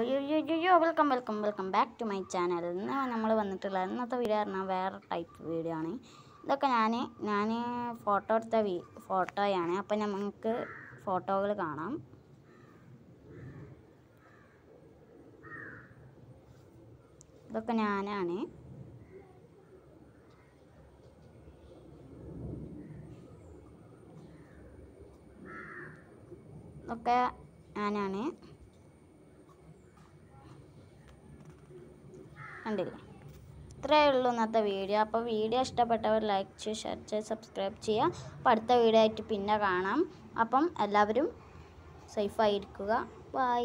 അയ്യോ അയ്യോ അയ്യോ welcome welcome welcome back to my channel ഇന്ന് നമ്മൾ വന്നിട്ടുള്ള ഇന്നത്തെ വീഡിയോ പറഞ്ഞാൽ വേറെ ടൈപ്പ് വീഡിയോ ആണ് ഇതൊക്കെ ഞാൻ ഞാൻ ഫോട്ടോ എടുത്ത വീ ഫോട്ടോയാണ് അപ്പം നമുക്ക് ഫോട്ടോകൾ കാണാം ഇതൊക്കെ ഞാനാണ് ഇതൊക്കെ ഞാനാണ് കണ്ടില്ലേ ഇത്രയേ ഉള്ളൂ ഇന്നത്തെ വീഡിയോ അപ്പോൾ വീഡിയോ ഇഷ്ടപ്പെട്ടവർ ലൈക്ക് ചെയ്യുക ഷെയർ ചെയ്യുക സബ്സ്ക്രൈബ് ചെയ്യുക അപ്പോൾ അടുത്ത വീഡിയോ ആയിട്ട് പിന്നെ കാണാം അപ്പം എല്ലാവരും സേഫായിരിക്കുക ബൈ